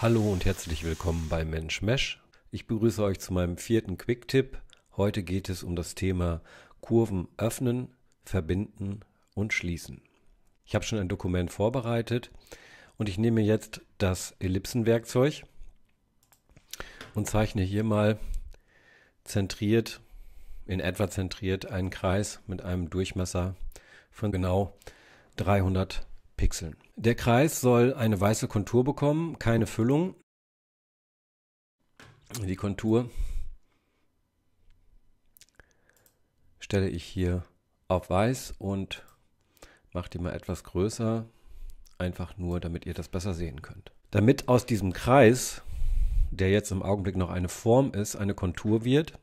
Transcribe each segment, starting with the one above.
Hallo und herzlich willkommen bei Mensch Mesh. Ich begrüße euch zu meinem vierten Quick-Tipp. Heute geht es um das Thema Kurven öffnen, verbinden und schließen. Ich habe schon ein Dokument vorbereitet und ich nehme jetzt das Ellipsenwerkzeug und zeichne hier mal zentriert, in etwa zentriert, einen Kreis mit einem Durchmesser von genau 300 Pixeln. Der Kreis soll eine weiße Kontur bekommen, keine Füllung. Die Kontur stelle ich hier auf weiß und mache die mal etwas größer, einfach nur, damit ihr das besser sehen könnt. Damit aus diesem Kreis, der jetzt im Augenblick noch eine Form ist, eine Kontur wird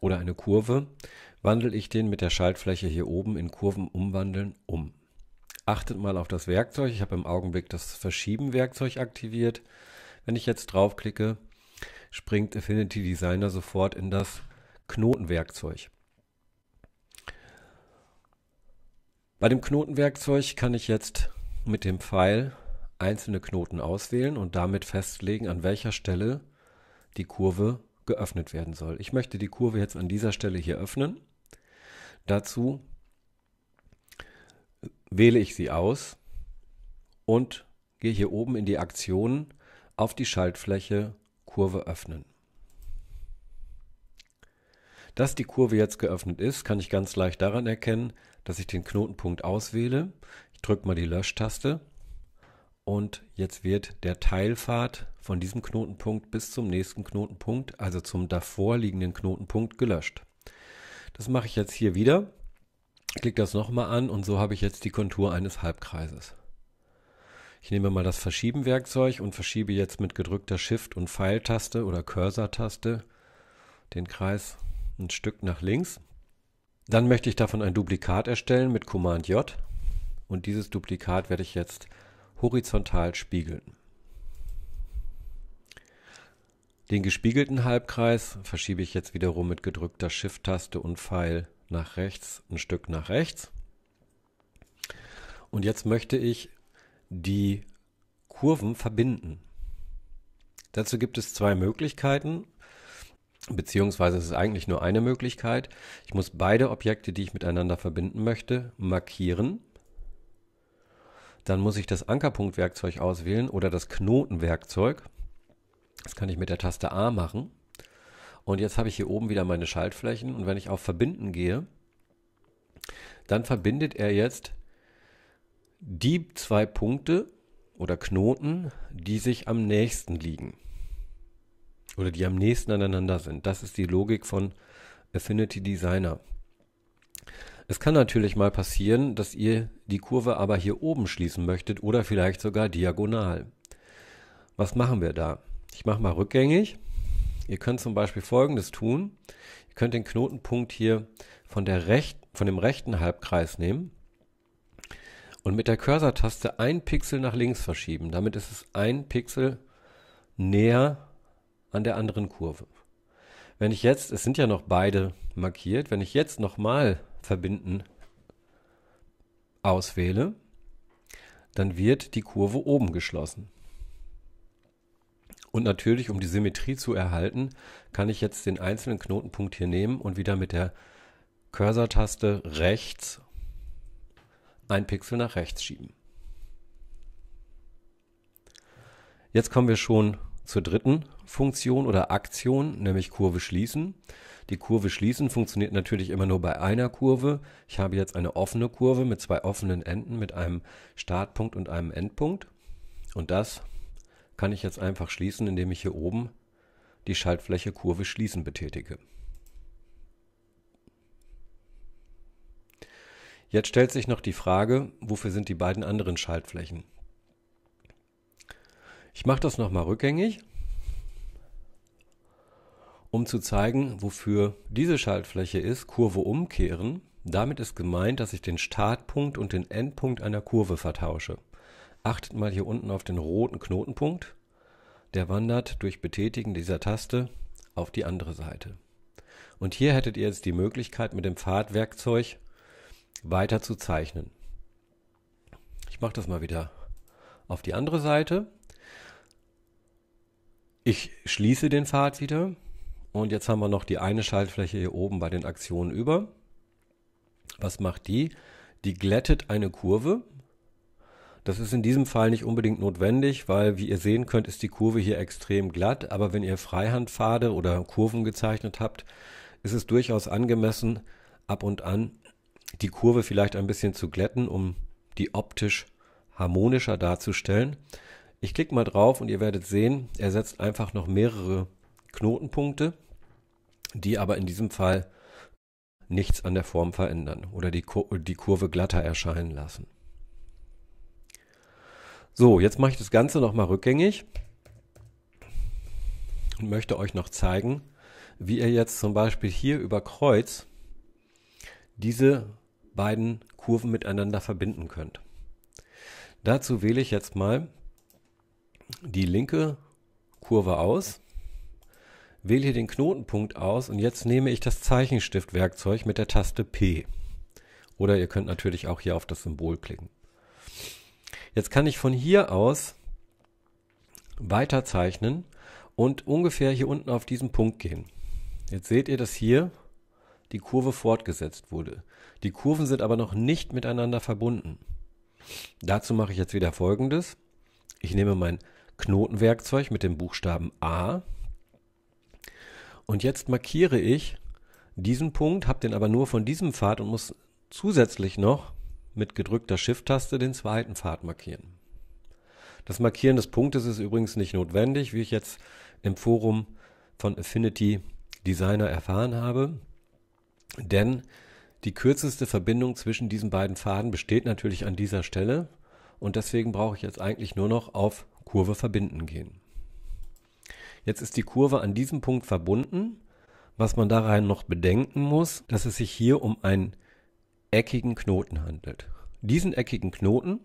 oder eine Kurve, wandle ich den mit der Schaltfläche hier oben in Kurven umwandeln um. Achtet mal auf das Werkzeug. Ich habe im Augenblick das Verschieben-Werkzeug aktiviert. Wenn ich jetzt draufklicke, springt Affinity Designer sofort in das Knotenwerkzeug. Bei dem Knotenwerkzeug kann ich jetzt mit dem Pfeil einzelne Knoten auswählen und damit festlegen, an welcher Stelle die Kurve geöffnet werden soll. Ich möchte die Kurve jetzt an dieser Stelle hier öffnen. Dazu wähle ich sie aus und gehe hier oben in die Aktionen auf die Schaltfläche Kurve öffnen. Dass die Kurve jetzt geöffnet ist, kann ich ganz leicht daran erkennen, dass ich den Knotenpunkt auswähle. Ich drücke mal die Löschtaste und jetzt wird der Teilpfad von diesem Knotenpunkt bis zum nächsten Knotenpunkt, also zum davor liegenden Knotenpunkt, gelöscht. Das mache ich jetzt hier wieder. Klick das nochmal an und so habe ich jetzt die Kontur eines Halbkreises. Ich nehme mal das Verschieben-Werkzeug und verschiebe jetzt mit gedrückter Shift- und Pfeiltaste oder Cursor-Taste den Kreis ein Stück nach links. Dann möchte ich davon ein Duplikat erstellen mit Command J und dieses Duplikat werde ich jetzt horizontal spiegeln. Den gespiegelten Halbkreis verschiebe ich jetzt wiederum mit gedrückter Shift-Taste und Pfeil nach rechts, ein Stück nach rechts. Und jetzt möchte ich die Kurven verbinden. Dazu gibt es zwei Möglichkeiten, beziehungsweise es ist eigentlich nur eine Möglichkeit. Ich muss beide Objekte, die ich miteinander verbinden möchte, markieren. Dann muss ich das Ankerpunktwerkzeug auswählen oder das Knotenwerkzeug. Das kann ich mit der Taste A machen. Und jetzt habe ich hier oben wieder meine Schaltflächen und wenn ich auf Verbinden gehe, dann verbindet er jetzt die zwei Punkte oder Knoten, die sich am nächsten liegen oder die am nächsten aneinander sind. Das ist die Logik von Affinity Designer. Es kann natürlich mal passieren, dass ihr die Kurve aber hier oben schließen möchtet oder vielleicht sogar diagonal. Was machen wir da? Ich mache mal rückgängig Ihr könnt zum Beispiel Folgendes tun. Ihr könnt den Knotenpunkt hier von, der recht, von dem rechten Halbkreis nehmen und mit der Cursor-Taste ein Pixel nach links verschieben. Damit ist es ein Pixel näher an der anderen Kurve. Wenn ich jetzt, es sind ja noch beide markiert, wenn ich jetzt nochmal verbinden auswähle, dann wird die Kurve oben geschlossen. Und natürlich, um die Symmetrie zu erhalten, kann ich jetzt den einzelnen Knotenpunkt hier nehmen und wieder mit der Cursor-Taste rechts ein Pixel nach rechts schieben. Jetzt kommen wir schon zur dritten Funktion oder Aktion, nämlich Kurve schließen. Die Kurve schließen funktioniert natürlich immer nur bei einer Kurve. Ich habe jetzt eine offene Kurve mit zwei offenen Enden, mit einem Startpunkt und einem Endpunkt. Und das kann ich jetzt einfach schließen, indem ich hier oben die Schaltfläche Kurve Schließen betätige. Jetzt stellt sich noch die Frage, wofür sind die beiden anderen Schaltflächen? Ich mache das nochmal rückgängig, um zu zeigen, wofür diese Schaltfläche ist, Kurve umkehren. Damit ist gemeint, dass ich den Startpunkt und den Endpunkt einer Kurve vertausche. Achtet mal hier unten auf den roten Knotenpunkt. Der wandert durch Betätigen dieser Taste auf die andere Seite. Und hier hättet ihr jetzt die Möglichkeit, mit dem Pfadwerkzeug weiter zu zeichnen. Ich mache das mal wieder auf die andere Seite. Ich schließe den Pfad wieder und jetzt haben wir noch die eine Schaltfläche hier oben bei den Aktionen über. Was macht die? Die glättet eine Kurve das ist in diesem Fall nicht unbedingt notwendig, weil, wie ihr sehen könnt, ist die Kurve hier extrem glatt. Aber wenn ihr Freihandpfade oder Kurven gezeichnet habt, ist es durchaus angemessen, ab und an die Kurve vielleicht ein bisschen zu glätten, um die optisch harmonischer darzustellen. Ich klicke mal drauf und ihr werdet sehen, er setzt einfach noch mehrere Knotenpunkte, die aber in diesem Fall nichts an der Form verändern oder die, Kur die Kurve glatter erscheinen lassen. So, jetzt mache ich das Ganze nochmal rückgängig und möchte euch noch zeigen, wie ihr jetzt zum Beispiel hier über Kreuz diese beiden Kurven miteinander verbinden könnt. Dazu wähle ich jetzt mal die linke Kurve aus, wähle hier den Knotenpunkt aus und jetzt nehme ich das Zeichenstiftwerkzeug mit der Taste P. Oder ihr könnt natürlich auch hier auf das Symbol klicken. Jetzt kann ich von hier aus weiter zeichnen und ungefähr hier unten auf diesen Punkt gehen. Jetzt seht ihr, dass hier die Kurve fortgesetzt wurde. Die Kurven sind aber noch nicht miteinander verbunden. Dazu mache ich jetzt wieder folgendes. Ich nehme mein Knotenwerkzeug mit dem Buchstaben A und jetzt markiere ich diesen Punkt, habe den aber nur von diesem Pfad und muss zusätzlich noch mit gedrückter Shift-Taste den zweiten Pfad markieren. Das Markieren des Punktes ist übrigens nicht notwendig, wie ich jetzt im Forum von Affinity Designer erfahren habe, denn die kürzeste Verbindung zwischen diesen beiden Pfaden besteht natürlich an dieser Stelle und deswegen brauche ich jetzt eigentlich nur noch auf Kurve verbinden gehen. Jetzt ist die Kurve an diesem Punkt verbunden. Was man darein noch bedenken muss, dass es sich hier um ein eckigen Knoten handelt. Diesen eckigen Knoten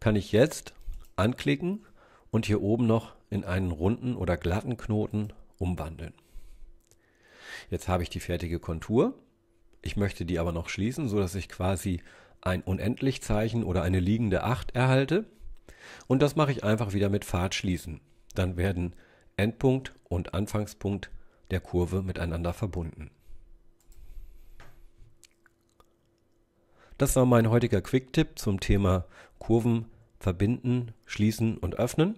kann ich jetzt anklicken und hier oben noch in einen runden oder glatten Knoten umwandeln. Jetzt habe ich die fertige Kontur. Ich möchte die aber noch schließen, so dass ich quasi ein Unendlichzeichen oder eine liegende 8 erhalte. Und das mache ich einfach wieder mit Pfad schließen. Dann werden Endpunkt und Anfangspunkt der Kurve miteinander verbunden. Das war mein heutiger Quick-Tipp zum Thema Kurven verbinden, schließen und öffnen.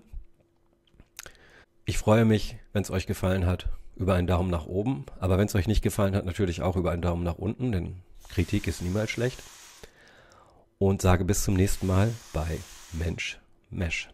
Ich freue mich, wenn es euch gefallen hat, über einen Daumen nach oben. Aber wenn es euch nicht gefallen hat, natürlich auch über einen Daumen nach unten, denn Kritik ist niemals schlecht. Und sage bis zum nächsten Mal bei Mensch Mesh.